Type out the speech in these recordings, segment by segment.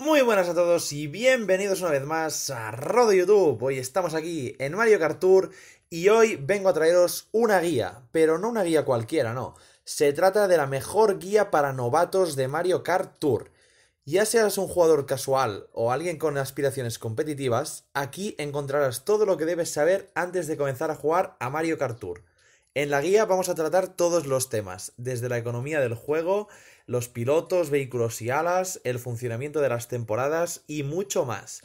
Muy buenas a todos y bienvenidos una vez más a Rodo YouTube. Hoy estamos aquí en Mario Kart Tour y hoy vengo a traeros una guía, pero no una guía cualquiera, no. Se trata de la mejor guía para novatos de Mario Kart Tour. Ya seas un jugador casual o alguien con aspiraciones competitivas, aquí encontrarás todo lo que debes saber antes de comenzar a jugar a Mario Kart Tour. En la guía vamos a tratar todos los temas, desde la economía del juego, los pilotos, vehículos y alas, el funcionamiento de las temporadas y mucho más.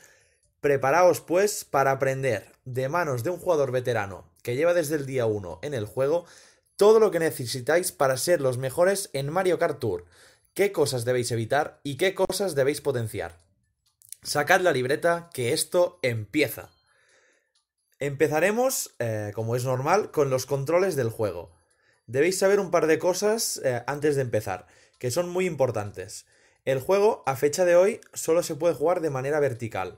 Preparaos pues para aprender de manos de un jugador veterano que lleva desde el día 1 en el juego todo lo que necesitáis para ser los mejores en Mario Kart Tour, qué cosas debéis evitar y qué cosas debéis potenciar. Sacad la libreta que esto empieza. Empezaremos, eh, como es normal, con los controles del juego. Debéis saber un par de cosas eh, antes de empezar, que son muy importantes. El juego, a fecha de hoy, solo se puede jugar de manera vertical.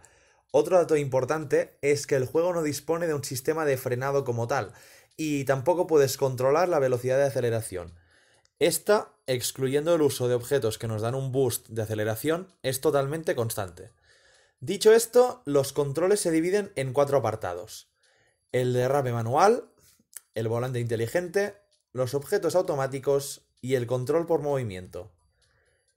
Otro dato importante es que el juego no dispone de un sistema de frenado como tal, y tampoco puedes controlar la velocidad de aceleración. Esta, excluyendo el uso de objetos que nos dan un boost de aceleración, es totalmente constante. Dicho esto, los controles se dividen en cuatro apartados el derrape manual, el volante inteligente, los objetos automáticos y el control por movimiento.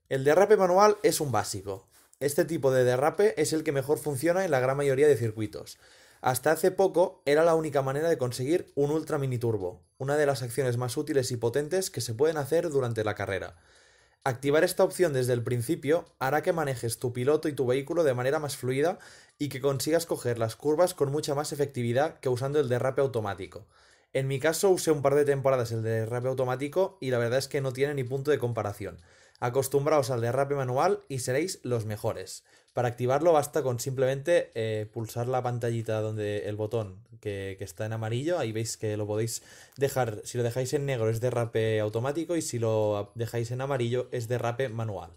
El derrape manual es un básico. Este tipo de derrape es el que mejor funciona en la gran mayoría de circuitos. Hasta hace poco era la única manera de conseguir un ultra mini turbo, una de las acciones más útiles y potentes que se pueden hacer durante la carrera. Activar esta opción desde el principio hará que manejes tu piloto y tu vehículo de manera más fluida y que consigas coger las curvas con mucha más efectividad que usando el derrape automático. En mi caso usé un par de temporadas el derrape automático y la verdad es que no tiene ni punto de comparación. Acostumbraos al derrape manual y seréis los mejores. Para activarlo basta con simplemente eh, pulsar la pantallita donde el botón que, está en amarillo. Ahí veis que lo podéis dejar. Si lo dejáis en negro es derrape automático y si lo dejáis en amarillo es derrape manual.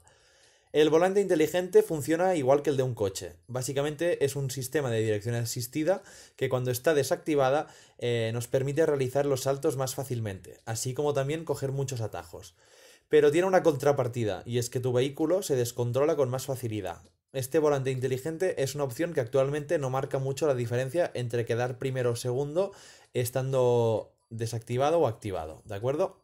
El volante inteligente funciona igual que el de un coche. Básicamente es un sistema de dirección asistida que cuando está desactivada eh, nos permite realizar los saltos más fácilmente, así como también coger muchos atajos. Pero tiene una contrapartida, y es que tu vehículo se descontrola con más facilidad. Este volante inteligente es una opción que actualmente no marca mucho la diferencia entre quedar primero o segundo estando desactivado o activado, ¿de acuerdo?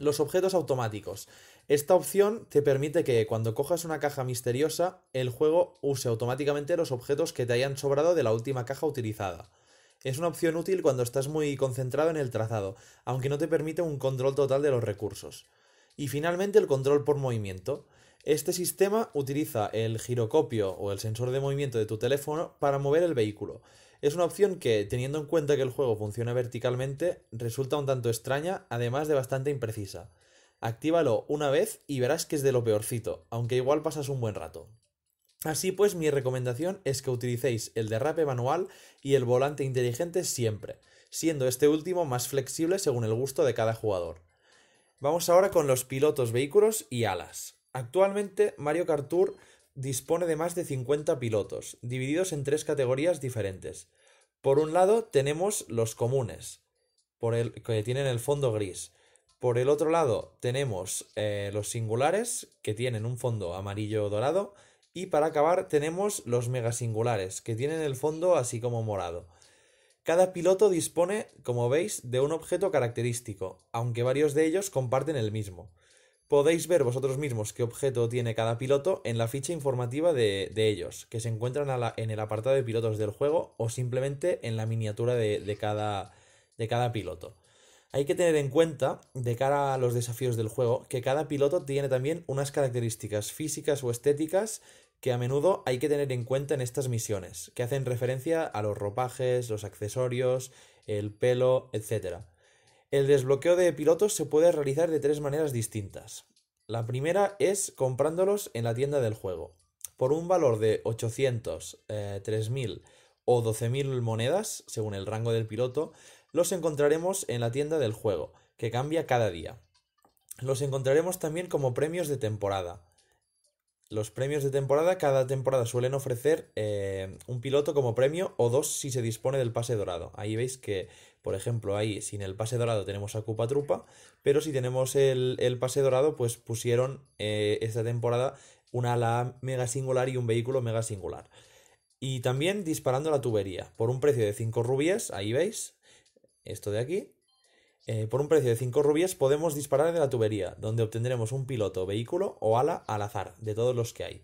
Los objetos automáticos. Esta opción te permite que cuando cojas una caja misteriosa, el juego use automáticamente los objetos que te hayan sobrado de la última caja utilizada. Es una opción útil cuando estás muy concentrado en el trazado, aunque no te permite un control total de los recursos. Y finalmente el control por movimiento. Este sistema utiliza el girocopio o el sensor de movimiento de tu teléfono para mover el vehículo. Es una opción que, teniendo en cuenta que el juego funciona verticalmente, resulta un tanto extraña, además de bastante imprecisa. Actívalo una vez y verás que es de lo peorcito, aunque igual pasas un buen rato. Así pues, mi recomendación es que utilicéis el derrape manual y el volante inteligente siempre, siendo este último más flexible según el gusto de cada jugador. Vamos ahora con los pilotos vehículos y alas. Actualmente, Mario Kart Tour dispone de más de 50 pilotos, divididos en tres categorías diferentes. Por un lado, tenemos los comunes, que tienen el fondo gris. Por el otro lado, tenemos eh, los singulares, que tienen un fondo amarillo dorado. Y para acabar, tenemos los mega singulares, que tienen el fondo así como morado. Cada piloto dispone, como veis, de un objeto característico, aunque varios de ellos comparten el mismo podéis ver vosotros mismos qué objeto tiene cada piloto en la ficha informativa de, ellos, que se encuentran en el apartado de pilotos del juego o simplemente en la miniatura de, cada, de cada piloto. Hay que tener en cuenta, de cara a los desafíos del juego, que cada piloto tiene también unas características físicas o estéticas que a menudo hay que tener en cuenta en estas misiones, que hacen referencia a los ropajes, los accesorios, el pelo, etc. El desbloqueo de pilotos se puede realizar de tres maneras distintas. La primera es comprándolos en la tienda del juego. Por un valor de 800, 3.000 eh, o 12.000 monedas, según el rango del piloto, los encontraremos en la tienda del juego, que cambia cada día. Los encontraremos también como premios de temporada. Los premios de temporada, cada temporada suelen ofrecer eh, un piloto como premio o dos si se dispone del pase dorado. Ahí veis que por ejemplo, ahí sin el pase dorado tenemos a Cupa Trupa, pero si tenemos el, pase dorado, pues pusieron eh, esta temporada una ala mega singular y un vehículo mega singular. Y también disparando la tubería, por un precio de 5 rubias, ahí veis, esto de aquí, eh, por un precio de 5 rubias podemos disparar de la tubería, donde obtendremos un piloto, vehículo o ala al azar, de todos los que hay.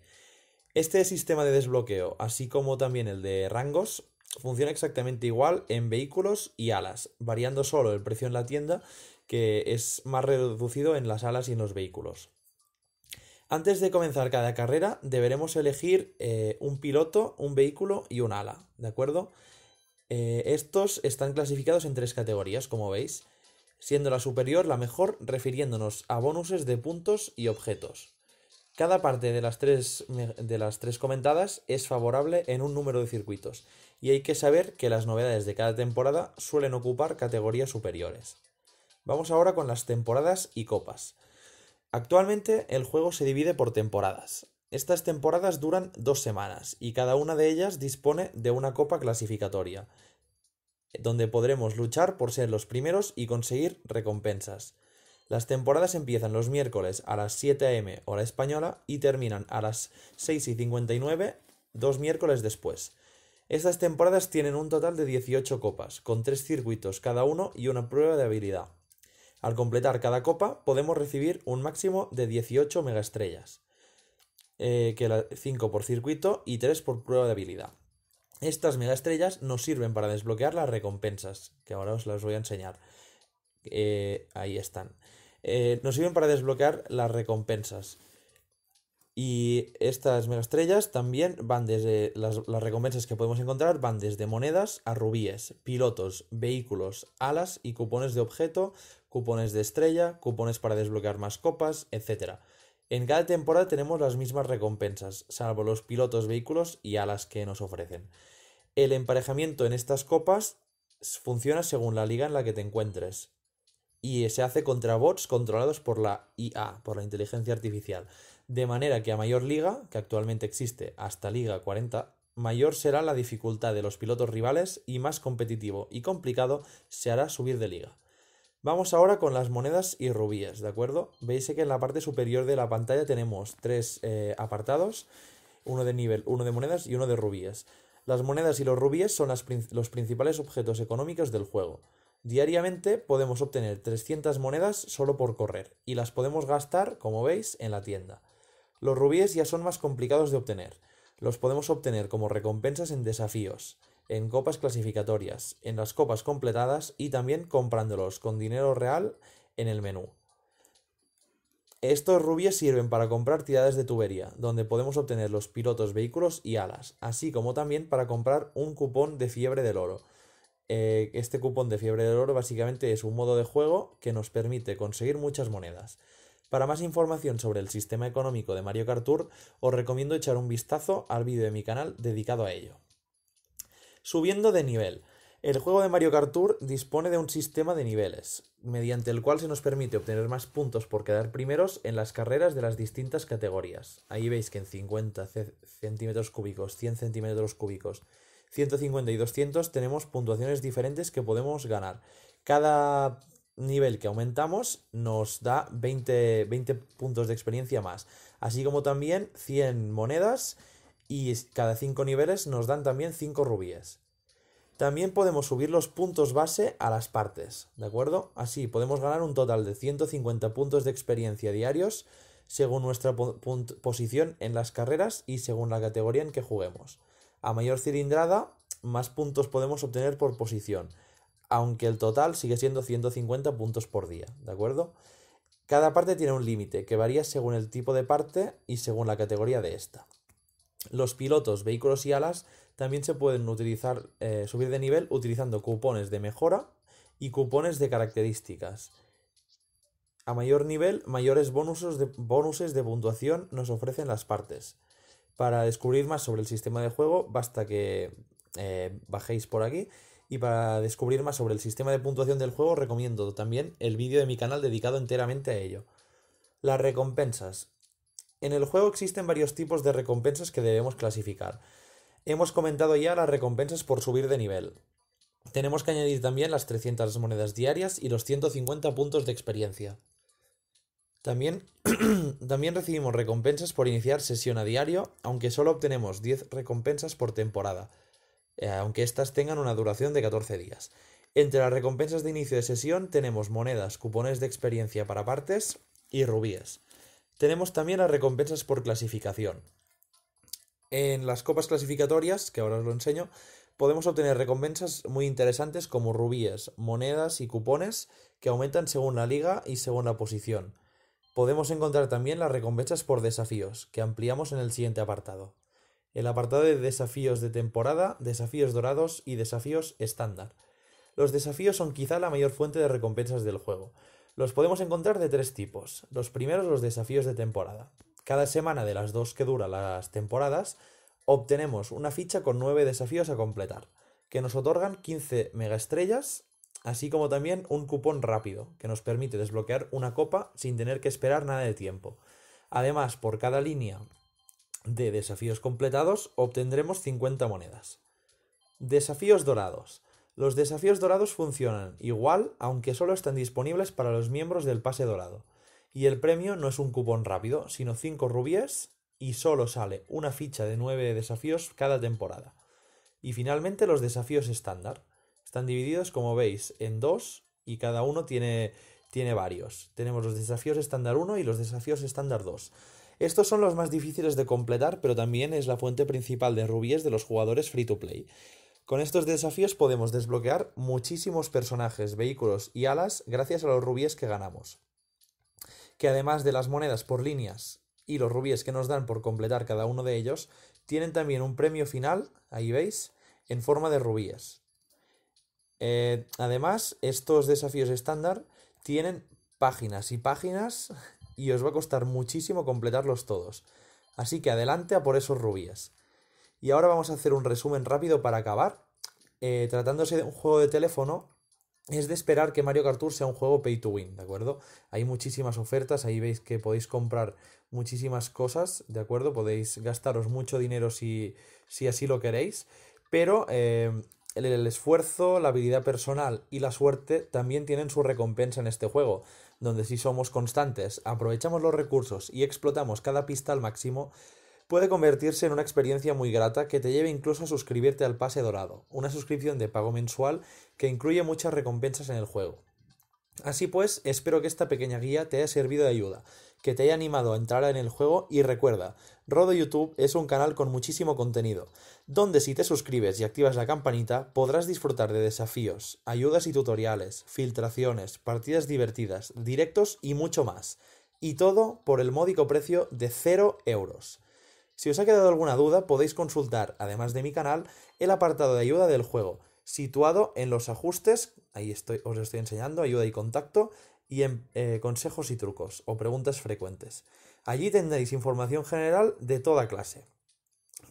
Este sistema de desbloqueo, así como también el de rangos, Funciona exactamente igual en vehículos y alas, variando solo el precio en la tienda, que es más reducido en las alas y en los vehículos. Antes de comenzar cada carrera deberemos elegir eh, un piloto, un vehículo y un ala, ¿de acuerdo? Eh, estos están clasificados en tres categorías, como veis, siendo la superior la mejor refiriéndonos a bonuses de puntos y objetos. Cada parte de las tres, de las tres comentadas es favorable en un número de circuitos y hay que saber que las novedades de cada temporada suelen ocupar categorías superiores. Vamos ahora con las temporadas y copas. Actualmente el juego se divide por temporadas. Estas temporadas duran dos semanas y cada una de ellas dispone de una copa clasificatoria, donde podremos luchar por ser los primeros y conseguir recompensas. Las temporadas empiezan los miércoles a las 7 am hora española y terminan a las 6 y 59 dos miércoles después. Estas temporadas tienen un total de 18 copas, con 3 circuitos cada uno y una prueba de habilidad. Al completar cada copa podemos recibir un máximo de 18 megaestrellas, eh, que 5 por circuito y 3 por prueba de habilidad. Estas megaestrellas nos sirven para desbloquear las recompensas, que ahora os las voy a enseñar. Eh, ahí están. Eh, nos sirven para desbloquear las recompensas. Y estas megaestrellas también van desde. Las, las, recompensas que podemos encontrar van desde monedas a rubíes, pilotos, vehículos, alas y cupones de objeto, cupones de estrella, cupones para desbloquear más copas, etc. En cada temporada tenemos las mismas recompensas, salvo los pilotos, vehículos y alas que nos ofrecen. El emparejamiento en estas copas funciona según la liga en la que te encuentres. Y se hace contra bots controlados por la IA, por la inteligencia artificial. De manera que a mayor liga, que actualmente existe hasta Liga 40, mayor será la dificultad de los pilotos rivales y más competitivo y complicado se hará subir de liga. Vamos ahora con las monedas y rubíes, ¿de acuerdo? Veis que en la parte superior de la pantalla tenemos tres eh, apartados, uno de nivel, uno de monedas y uno de rubíes. Las monedas y los rubíes son los principales objetos económicos del juego. Diariamente podemos obtener 300 monedas solo por correr y las podemos gastar, como veis, en la tienda. Los rubíes ya son más complicados de obtener. Los podemos obtener como recompensas en desafíos, en copas clasificatorias, en las copas completadas y también comprándolos con dinero real en el menú. Estos rubíes sirven para comprar tiradas de tubería, donde podemos obtener los pilotos, vehículos y alas, así como también para comprar un cupón de fiebre del oro. Eh, este cupón de fiebre del oro básicamente es un modo de juego que nos permite conseguir muchas monedas. Para más información sobre el sistema económico de Mario Kart Tour, os recomiendo echar un vistazo al vídeo de mi canal dedicado a ello. Subiendo de nivel. El juego de Mario Kart Tour dispone de un sistema de niveles, mediante el cual se nos permite obtener más puntos por quedar primeros en las carreras de las distintas categorías. Ahí veis que en 50 centímetros cúbicos, 100 centímetros cúbicos, 150 y 200 tenemos puntuaciones diferentes que podemos ganar. Cada nivel que aumentamos nos da 20, 20 puntos de experiencia más. Así como también 100 monedas y cada 5 niveles nos dan también 5 rubíes. También podemos subir los puntos base a las partes, ¿de acuerdo? Así podemos ganar un total de 150 puntos de experiencia diarios según nuestra posición en las carreras y según la categoría en que juguemos. A mayor cilindrada, más puntos podemos obtener por posición aunque el total sigue siendo 150 puntos por día, ¿de acuerdo? Cada parte tiene un límite que varía según el tipo de parte y según la categoría de esta. Los pilotos, vehículos y alas también se pueden utilizar, eh, subir de nivel utilizando cupones de mejora y cupones de características. A mayor nivel, mayores bonuses de, bonuses de puntuación nos ofrecen las partes. Para descubrir más sobre el sistema de juego, basta que eh, bajéis por aquí y para descubrir más sobre el sistema de puntuación del juego, recomiendo también el vídeo de mi canal dedicado enteramente a ello. Las recompensas. En el juego existen varios tipos de recompensas que debemos clasificar. Hemos comentado ya las recompensas por subir de nivel. Tenemos que añadir también las 300 monedas diarias y los 150 puntos de experiencia. También, también recibimos recompensas por iniciar sesión a diario, aunque solo obtenemos 10 recompensas por temporada. Eh, aunque éstas tengan una duración de 14 días. Entre las recompensas de inicio de sesión tenemos monedas, cupones de experiencia para partes y rubíes. Tenemos también las recompensas por clasificación. En las copas clasificatorias, que ahora os lo enseño, podemos obtener recompensas muy interesantes como rubíes, monedas y cupones que aumentan según la liga y según la posición. Podemos encontrar también las recompensas por desafíos, que ampliamos en el siguiente apartado. El apartado de desafíos de temporada, desafíos dorados y desafíos estándar. Los desafíos son quizá la mayor fuente de recompensas del juego. Los podemos encontrar de tres tipos. Los primeros, los desafíos de temporada. Cada semana de las dos que dura las temporadas, obtenemos una ficha con nueve desafíos a completar, que nos otorgan 15 megaestrellas, así como también un cupón rápido, que nos permite desbloquear una copa sin tener que esperar nada de tiempo. Además, por cada línea de desafíos completados obtendremos 50 monedas. Desafíos dorados. Los desafíos dorados funcionan igual, aunque solo están disponibles para los miembros del pase dorado. Y el premio no es un cupón rápido, sino 5 rubíes y solo sale una ficha de 9 desafíos cada temporada. Y finalmente los desafíos estándar. Están divididos, como veis, en dos y cada uno tiene, tiene varios. Tenemos los desafíos estándar 1 y los desafíos estándar 2. Estos son los más difíciles de completar, pero también es la fuente principal de rubíes de los jugadores free to play. Con estos desafíos podemos desbloquear muchísimos personajes, vehículos y alas gracias a los rubíes que ganamos. Que además de las monedas por líneas y los rubíes que nos dan por completar cada uno de ellos, tienen también un premio final, ahí veis, en forma de rubíes. Eh, además, estos desafíos estándar tienen páginas y páginas y os va a costar muchísimo completarlos todos. Así que adelante a por esos rubíes. Y ahora vamos a hacer un resumen rápido para acabar. Eh, tratándose de un juego de teléfono, es de esperar que Mario Kart sea un juego pay to win, ¿de acuerdo? Hay muchísimas ofertas, ahí veis que podéis comprar muchísimas cosas, ¿de acuerdo? Podéis gastaros mucho dinero si, así lo queréis, pero eh, el esfuerzo, la habilidad personal y la suerte también tienen su recompensa en este juego donde si somos constantes, aprovechamos los recursos y explotamos cada pista al máximo, puede convertirse en una experiencia muy grata que te lleve incluso a suscribirte al pase dorado, una suscripción de pago mensual que incluye muchas recompensas en el juego. Así pues, espero que esta pequeña guía te haya servido de ayuda que te haya animado a entrar en el juego y recuerda, Rodo YouTube es un canal con muchísimo contenido, donde si te suscribes y activas la campanita podrás disfrutar de desafíos, ayudas y tutoriales, filtraciones, partidas divertidas, directos y mucho más. Y todo por el módico precio de 0 euros. Si os ha quedado alguna duda podéis consultar, además de mi canal, el apartado de ayuda del juego, situado en los ajustes, ahí estoy, os estoy enseñando, ayuda y contacto, y en, em, eh, consejos y trucos o preguntas frecuentes. Allí tendréis información general de toda clase.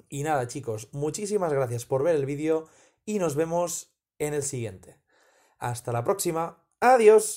Y nada chicos, muchísimas gracias por ver el vídeo y nos vemos en el siguiente. Hasta la próxima. Adiós.